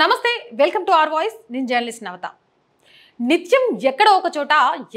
నమస్తే welcome to R voice నేను journalist Navata నిత్యం ఎక్కడో ఒక చోట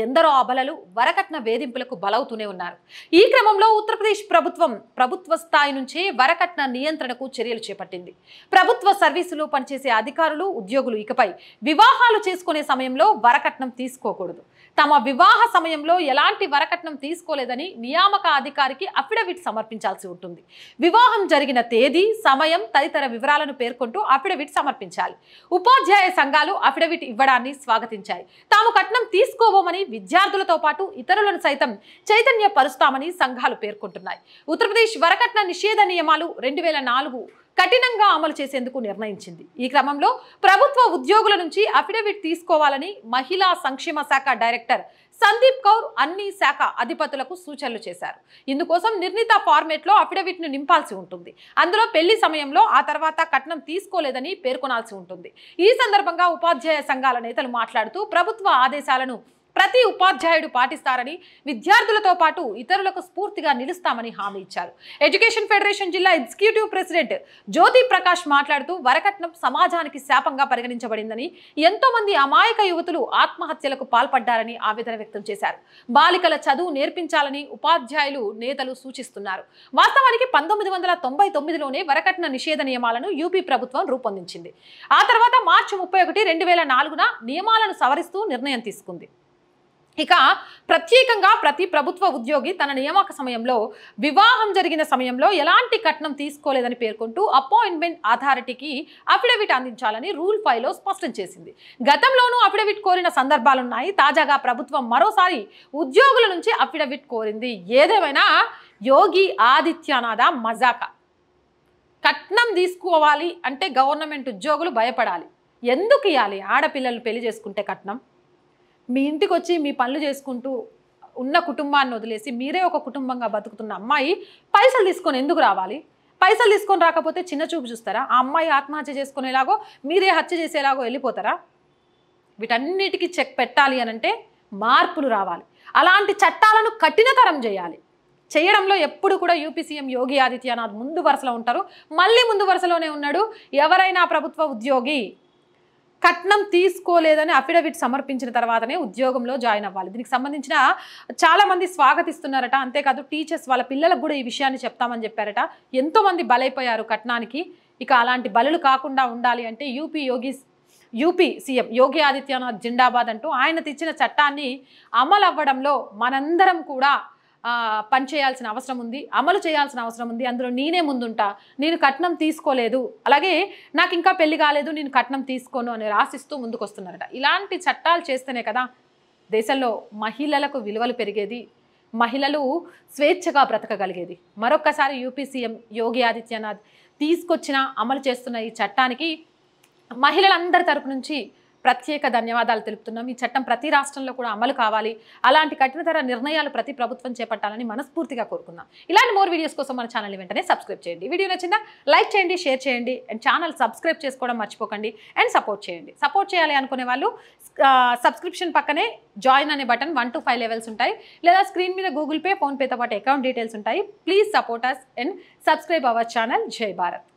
ఎందరో అబలలు వరకట్న వేధింపులకు బలవుతూనే ఉన్నారు ఈ క్రమంలో ఉత్తరప్రదేశ్ ప్రభుత్వం ప్రభుత్వ స్థాయి నుంచి వరకట్న నియంత్రణకు చర్యలు చేపట్టింది ప్రభుత్వ సర్వీసులో పనిచేసే అధికారులు ఉద్యోగులు ఇకపై వివాహాలు చేసుకునే సమయంలో వరకట్నం తీసుకోకూడదు తమ వివాహ సమయంలో ఎలాంటి వరకట్నం తీసుకోలేదని నియామక అధికారికి అఫిడవిట్ సమర్పించాల్సి ఉంటుంది వివాహం జరిగిన తేదీ సమయం తదితర వివరాలను పేర్కొంటూ అఫిడవిట్ సమర్పించాలి ఉపాధ్యాయ సంఘాలు అఫిడవిట్ ఇవ్వడాన్ని స్వాగతించాయి తాము కట్నం తీసుకోబోమని విద్యార్థులతో పాటు ఇతరులను సైతం చైతన్యపరుస్తామని సంఘాలు పేర్కొంటున్నాయి ఉత్తరప్రదేశ్ వరకట్న నిషేధ నియమాలు రెండు వేల నాలుగు కఠినంగా అమలు చేసేందుకు నిర్ణయించింది ఈ క్రమంలో ప్రభుత్వ ఉద్యోగుల నుంచి అఫిడవిట్ తీసుకోవాలని మహిళా సంక్షేమ శాఖ డైరెక్టర్ సందీప్ కౌర్ అన్ని శాఖ అధిపతులకు సూచనలు చేశారు ఇందుకోసం నిర్ణీత ఫార్మేట్లో అఫిడవిట్ను నింపాల్సి ఉంటుంది అందులో పెళ్లి సమయంలో ఆ తర్వాత కట్నం తీసుకోలేదని పేర్కొనాల్సి ఉంటుంది ఈ సందర్భంగా ఉపాధ్యాయ సంఘాల నేతలు మాట్లాడుతూ ప్రభుత్వ ఆదేశాలను ప్రతి ఉపాధ్యాయుడు పాటిస్తారని విద్యార్థులతో పాటు ఇతరులకు స్ఫూర్తిగా నిలుస్తామని హామీ ఇచ్చారు ఎడ్యుకేషన్ ఫెడరేషన్ జిల్లా ఎగ్జిక్యూటివ్ ప్రెసిడెంట్ జ్యోతి ప్రకాష్ మాట్లాడుతూ వరకట్నం సమాజానికి శాపంగా పరిగణించబడిందని ఎంతో మంది అమాయక యువతులు ఆత్మహత్యలకు పాల్పడ్డారని ఆవేదన వ్యక్తం చేశారు బాలికల చదువు నేర్పించాలని ఉపాధ్యాయులు నేతలు సూచిస్తున్నారు వాస్తవానికి పంతొమ్మిది వందల తొంభై తొమ్మిదిలోనే వరకట్న నిషేధ నియమాలను యూపీ ప్రభుత్వం రూపొందించింది ఆ తర్వాత మార్చి ముప్పై ఒకటి రెండు వేల నాలుగున నియమాలను సవరిస్తూ నిర్ణయం తీసుకుంది ఇక ప్రత్యేకంగా ప్రతి ప్రభుత్వ ఉద్యోగి తన నియామక సమయంలో వివాహం జరిగిన సమయంలో ఎలాంటి కట్నం తీసుకోలేదని పేర్కొంటూ అపాయింట్మెంట్ అథారిటీకి అఫిడవిట్ అందించాలని రూల్ ఫైవ్లో స్పష్టం చేసింది గతంలోనూ అఫిడవిట్ కోరిన సందర్భాలున్నాయి తాజాగా ప్రభుత్వం మరోసారి ఉద్యోగుల నుంచి అఫిడవిట్ కోరింది ఏదేమైనా యోగి ఆదిత్యనాథ మజాక కట్నం తీసుకోవాలి అంటే గవర్నమెంట్ ఉద్యోగులు భయపడాలి ఎందుకు ఇవ్వాలి ఆడపిల్లలు పెళ్లి చేసుకుంటే కట్నం మీ ఇంటికి వచ్చి మీ పనులు చేసుకుంటూ ఉన్న కుటుంబాన్ని వదిలేసి మీరే ఒక కుటుంబంగా బతుకుతున్న అమ్మాయి పైసలు తీసుకొని ఎందుకు రావాలి పైసలు తీసుకొని రాకపోతే చిన్న చూపు చూస్తారా ఆ అమ్మాయి ఆత్మహత్య చేసుకునేలాగో మీరే హత్య చేసేలాగో వెళ్ళిపోతారా వీటన్నిటికీ చెక్ పెట్టాలి అనంటే మార్పులు రావాలి అలాంటి చట్టాలను కఠినతరం చేయాలి చేయడంలో ఎప్పుడు కూడా యూపీ సీఎం యోగి ఆదిత్యనాథ్ ముందు వరుసలో ఉంటారు మళ్ళీ ముందు వరుసలోనే ఉన్నాడు ఎవరైనా ప్రభుత్వ ఉద్యోగి కట్నం తీసుకోలేదని అఫిడవిట్ సమర్పించిన తర్వాతనే ఉద్యోగంలో జాయిన్ అవ్వాలి దీనికి సంబంధించిన చాలామంది స్వాగతిస్తున్నారట అంతేకాదు టీచర్స్ వాళ్ళ పిల్లలకు కూడా ఈ విషయాన్ని చెప్తామని చెప్పారట ఎంతోమంది బలైపోయారు కట్నానికి ఇక అలాంటి బలులు కాకుండా ఉండాలి అంటే UP Yogi UP CM Yogi Adityanath జిండాబాద్ అంటూ ఆయన తెచ్చిన చట్టాన్ని అమలు అవ్వడంలో మనందరం కూడా పని చేయాల్సిన అవసరం ఉంది అమలు చేయాల్సిన అవసరం ఉంది అందులో నేనే ముందుంటా నేను కట్నం తీసుకోలేదు అలాగే నాకు ఇంకా పెళ్లి కాలేదు నేను కట్నం తీసుకోను అని రాసిస్తూ ముందుకొస్తున్నారట ఇలాంటి చట్టాలు చేస్తేనే కదా దేశంలో మహిళలకు విలువలు పెరిగేది మహిళలు స్వేచ్ఛగా బ్రతకగలిగేది మరొక్కసారి యూపీ సీఎం యోగి ఆదిత్యనాథ్ తీసుకొచ్చిన అమలు చేస్తున్న ఈ చట్టానికి మహిళలందరి తరపు నుంచి ప్రత్యేక ధన్యవాదాలు తెలుపుతున్నాం ఈ చట్టం ప్రతి రాష్ట్రంలో కూడా అమలు కావాలి అలాంటి కఠినతర నిర్ణయాలు ప్రతి ప్రభుత్వం చేపట్టాలని మనస్ఫూర్తిగా కోరుకుందాం ఇలాంటి మోర్ వీడియోస్ కోసం మన ఛానల్ వెంటనే సబ్స్క్రైబ్ చేయండి వీడియో నచ్చిందా లైక్ చేయండి షేర్ చేయండి అండ్ ఛానల్ సబ్స్క్రైబ్ చేసుకోవడం మర్చిపోకండి అండ్ సపోర్ట్ చేయండి సపోర్ట్ చేయాలి అనుకునే వాళ్ళు సబ్స్క్రిప్షన్ పక్కనే జాయిన్ అనే button one two five levels ఉంటాయి లేదా స్క్రీన్ మీద గూగుల్ పే ఫోన్పేతో పాటు అకౌంట్ డీటెయిల్స్ ఉంటాయి please support us and subscribe our channel జై భారత్